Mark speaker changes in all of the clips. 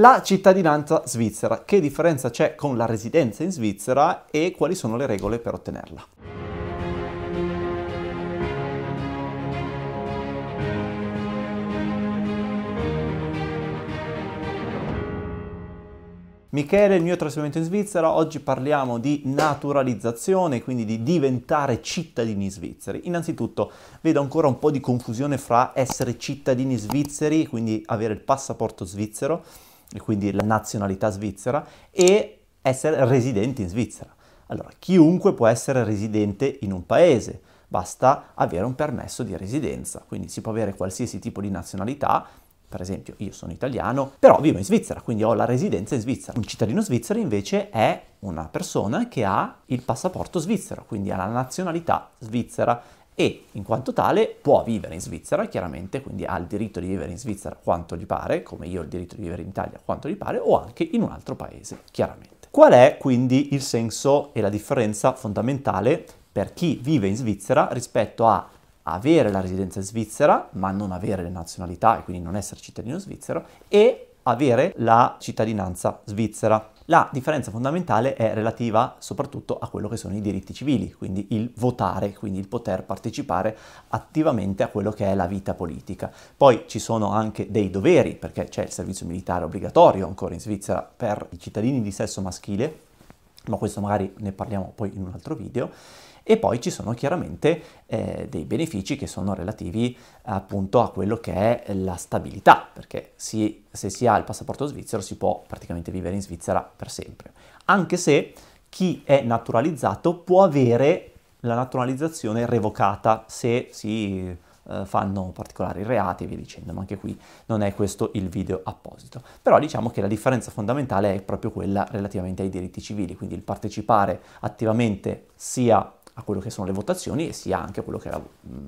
Speaker 1: La cittadinanza svizzera, che differenza c'è con la residenza in Svizzera e quali sono le regole per ottenerla? Michele, il mio trasferimento in Svizzera, oggi parliamo di naturalizzazione, quindi di diventare cittadini svizzeri. Innanzitutto vedo ancora un po' di confusione fra essere cittadini svizzeri, quindi avere il passaporto svizzero, e quindi la nazionalità svizzera, e essere residente in Svizzera. Allora, chiunque può essere residente in un paese, basta avere un permesso di residenza, quindi si può avere qualsiasi tipo di nazionalità, per esempio io sono italiano, però vivo in Svizzera, quindi ho la residenza in Svizzera. Un cittadino svizzero invece è una persona che ha il passaporto svizzero, quindi ha la nazionalità svizzera e in quanto tale può vivere in Svizzera, chiaramente, quindi ha il diritto di vivere in Svizzera quanto gli pare, come io ho il diritto di vivere in Italia quanto gli pare, o anche in un altro paese, chiaramente. Qual è quindi il senso e la differenza fondamentale per chi vive in Svizzera rispetto a avere la residenza in Svizzera, ma non avere le nazionalità e quindi non essere cittadino svizzero, e avere la cittadinanza svizzera? La differenza fondamentale è relativa soprattutto a quello che sono i diritti civili, quindi il votare, quindi il poter partecipare attivamente a quello che è la vita politica. Poi ci sono anche dei doveri, perché c'è il servizio militare obbligatorio ancora in Svizzera per i cittadini di sesso maschile, ma questo magari ne parliamo poi in un altro video e poi ci sono chiaramente eh, dei benefici che sono relativi appunto a quello che è la stabilità, perché si, se si ha il passaporto svizzero si può praticamente vivere in Svizzera per sempre, anche se chi è naturalizzato può avere la naturalizzazione revocata se si eh, fanno particolari reati e via dicendo, ma anche qui non è questo il video apposito. Però diciamo che la differenza fondamentale è proprio quella relativamente ai diritti civili, quindi il partecipare attivamente sia a quello che sono le votazioni e sia anche a quello che è la,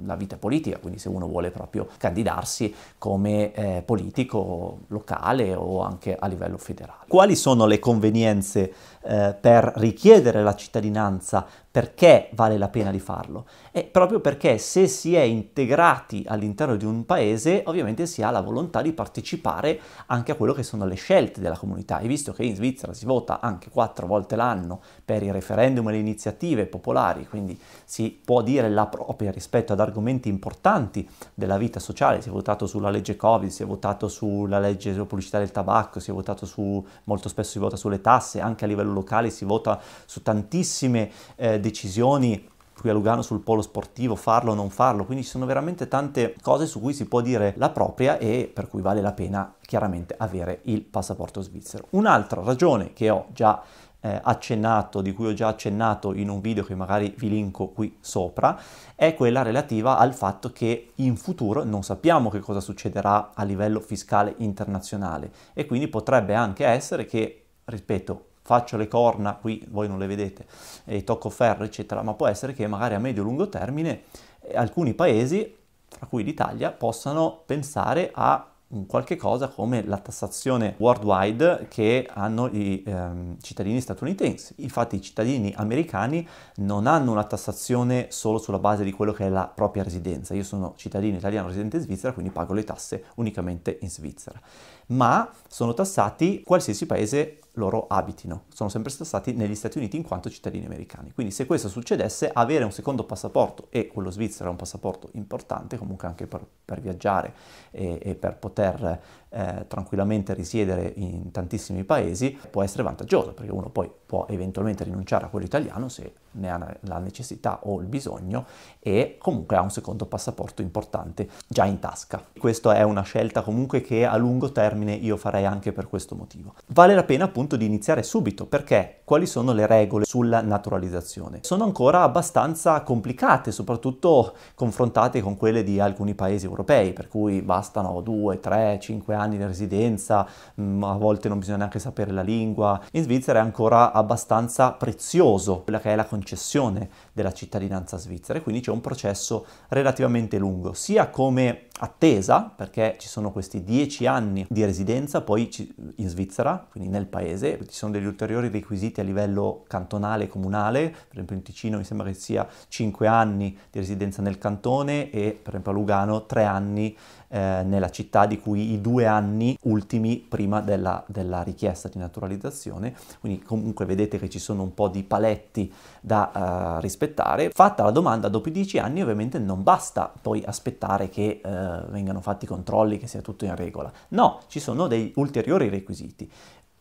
Speaker 1: la, vita politica, quindi se uno vuole proprio candidarsi come eh, politico locale o anche a livello federale. Quali sono le convenienze eh, per richiedere la cittadinanza perché vale la pena di farlo? È proprio perché se si è integrati all'interno di un paese, ovviamente si ha la volontà di partecipare anche a quello che sono le scelte della comunità. E visto che in Svizzera si vota anche quattro volte l'anno per i referendum e le iniziative popolari, quindi si può dire la propria rispetto ad argomenti importanti della vita sociale, si è votato sulla legge Covid, si è votato sulla legge sulla pubblicità del tabacco, si è votato su, molto spesso si vota sulle tasse, anche a livello locale si vota su tantissime... Eh, decisioni qui a Lugano sul polo sportivo, farlo o non farlo, quindi ci sono veramente tante cose su cui si può dire la propria e per cui vale la pena chiaramente avere il passaporto svizzero. Un'altra ragione che ho già eh, accennato, di cui ho già accennato in un video che magari vi linko qui sopra, è quella relativa al fatto che in futuro non sappiamo che cosa succederà a livello fiscale internazionale e quindi potrebbe anche essere che, ripeto, faccio le corna, qui voi non le vedete, e tocco ferro, eccetera, ma può essere che magari a medio-lungo e termine eh, alcuni paesi, tra cui l'Italia, possano pensare a qualche cosa come la tassazione worldwide che hanno i ehm, cittadini statunitensi. Infatti i cittadini americani non hanno una tassazione solo sulla base di quello che è la propria residenza. Io sono cittadino italiano residente in Svizzera, quindi pago le tasse unicamente in Svizzera ma sono tassati qualsiasi paese loro abitino. Sono sempre tassati negli Stati Uniti in quanto cittadini americani. Quindi se questo succedesse, avere un secondo passaporto, e quello svizzero è un passaporto importante comunque anche per, per viaggiare e, e, per poter eh, tranquillamente risiedere in tantissimi paesi, può essere vantaggioso perché uno poi può eventualmente rinunciare a quello italiano se ne ha la necessità o il bisogno e comunque ha un secondo passaporto importante già in tasca. Questa è una scelta comunque che a lungo termine io farei anche per questo motivo. Vale la pena appunto di iniziare subito perché quali sono le regole sulla naturalizzazione? Sono ancora abbastanza complicate, soprattutto confrontate con quelle di alcuni paesi europei, per cui bastano 2, 3, 5 anni di residenza, mm, a volte non bisogna neanche sapere la lingua. In Svizzera è ancora abbastanza prezioso quella che è la condizione concessione della cittadinanza svizzera e quindi c'è un processo relativamente lungo, sia come attesa perché ci sono questi dieci anni di residenza poi in Svizzera, quindi nel paese, ci sono degli ulteriori requisiti a livello cantonale e comunale, per esempio in Ticino mi sembra che sia cinque anni di residenza nel cantone e per esempio a Lugano tre anni eh, nella città di cui i due anni ultimi prima della, della, richiesta di naturalizzazione, quindi comunque vedete che ci sono un po' di paletti da eh, rispettare. Fatta la domanda dopo i dieci anni ovviamente non basta poi aspettare che eh, vengano fatti controlli, che sia tutto in regola. No, ci sono dei ulteriori requisiti.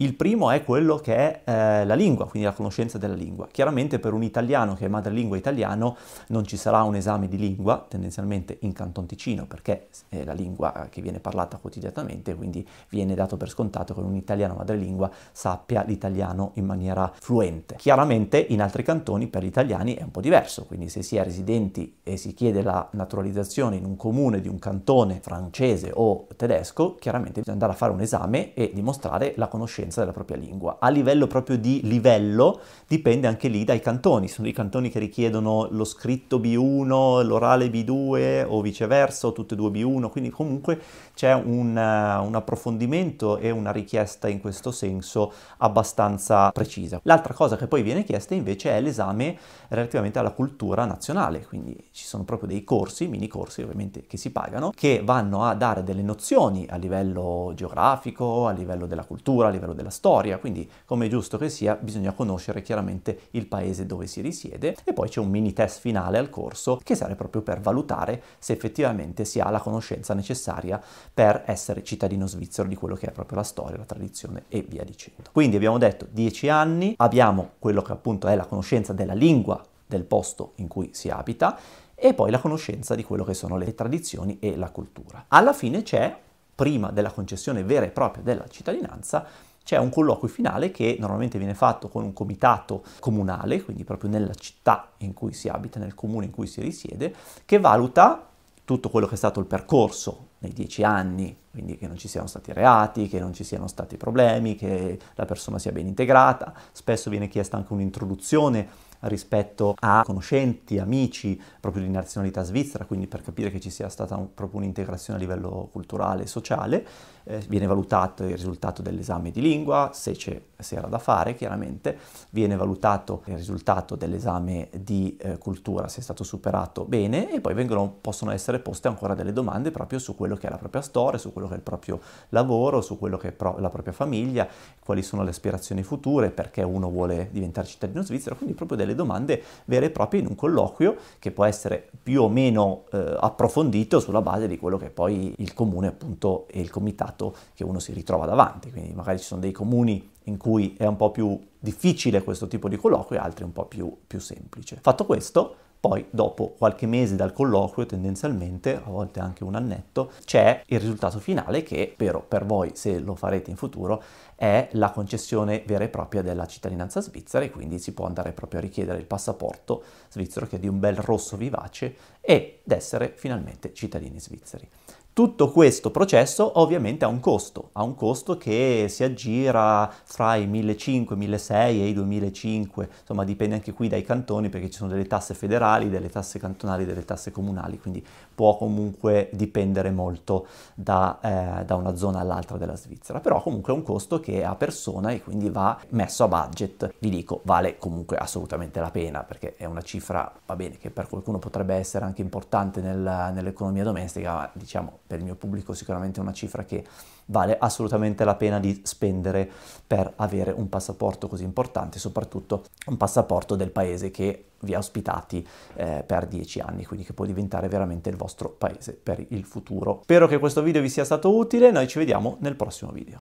Speaker 1: Il primo è quello che è eh, la lingua, quindi la conoscenza della lingua. Chiaramente per un italiano che è madrelingua italiano non ci sarà un esame di lingua, tendenzialmente in Canton Ticino, perché è la lingua eh, che viene parlata quotidianamente, quindi viene dato per scontato che un italiano madrelingua sappia l'italiano in maniera fluente. Chiaramente in altri cantoni per gli italiani è un po' diverso, quindi se si è residenti e si chiede la naturalizzazione in un comune di un cantone francese o tedesco, chiaramente bisogna andare a fare un esame e dimostrare la conoscenza conoscenza della propria lingua. A livello proprio di livello dipende anche lì dai cantoni, sono i cantoni che richiedono lo scritto B1, l'orale B2 o viceversa, o tutte e due B1, quindi comunque c'è un, eh, un approfondimento e una richiesta in questo senso abbastanza precisa. L'altra cosa che poi viene chiesta invece è l'esame relativamente alla cultura nazionale, quindi ci sono proprio dei corsi, mini corsi ovviamente che si pagano, che vanno a dare delle nozioni a livello geografico, a livello della cultura, a livello del della storia, quindi come è giusto che sia bisogna conoscere chiaramente il paese dove si risiede e poi c'è un mini test finale al corso che serve proprio per valutare se effettivamente si ha la conoscenza necessaria per essere cittadino svizzero di quello che è proprio la storia, la tradizione e via dicendo. Quindi abbiamo detto 10 anni, abbiamo quello che appunto è la conoscenza della lingua del posto in cui si abita e poi la conoscenza di quello che sono le tradizioni e la cultura. Alla fine c'è, prima della concessione vera e propria della cittadinanza, c'è un colloquio finale che normalmente viene fatto con un comitato comunale, quindi proprio nella città in cui si abita, nel comune in cui si risiede, che valuta tutto quello che è stato il percorso nei dieci anni, quindi che non ci siano stati reati, che non ci siano stati problemi, che la persona sia ben integrata. Spesso viene chiesta anche un'introduzione rispetto a conoscenti, amici proprio di nazionalità svizzera, quindi per capire che ci sia stata un, proprio un'integrazione a livello culturale e sociale. Eh, viene valutato il risultato dell'esame di lingua, se, se, era da fare chiaramente, viene valutato il risultato dell'esame di eh, cultura, se è stato superato bene e poi vengono, possono essere poste ancora delle domande proprio su quello che è la propria storia, su quello che è il proprio lavoro, su quello che è pro la propria famiglia, quali sono le aspirazioni future, perché uno vuole diventare cittadino svizzero, quindi proprio delle delle domande vere e proprie in un colloquio che può essere più o meno eh, approfondito sulla base di quello che poi il comune appunto e il comitato che uno si ritrova davanti. Quindi magari ci sono dei comuni in cui è un po' più difficile questo tipo di colloquio e altri un po' più, più semplice. Fatto questo, poi dopo qualche mese dal colloquio, tendenzialmente, a volte anche un annetto, c'è il risultato finale che, spero per voi se lo farete in futuro, è la concessione vera e propria della cittadinanza svizzera e quindi si può andare proprio a richiedere il passaporto svizzero che è di un bel rosso vivace ed essere finalmente cittadini svizzeri. Tutto questo processo ovviamente ha un costo, ha un costo che si aggira fra i 1.500, 1.600 e i 2.500, insomma dipende anche qui dai cantoni perché ci sono delle tasse federali, delle tasse cantonali, delle tasse comunali, quindi può comunque dipendere molto da, eh, da una zona all'altra della Svizzera, però comunque è un costo che è a persona e quindi va messo a budget. Vi dico, vale comunque assolutamente la pena perché è una cifra, va bene, che per qualcuno potrebbe essere anche importante nel, nell'economia domestica, ma diciamo per il mio pubblico sicuramente è una cifra che vale assolutamente la pena di spendere per avere un passaporto così importante, soprattutto un passaporto del paese che vi ha ospitati eh, per dieci anni, quindi che può diventare veramente il vostro paese per il futuro. Spero che questo video vi sia stato utile, noi ci vediamo nel prossimo video.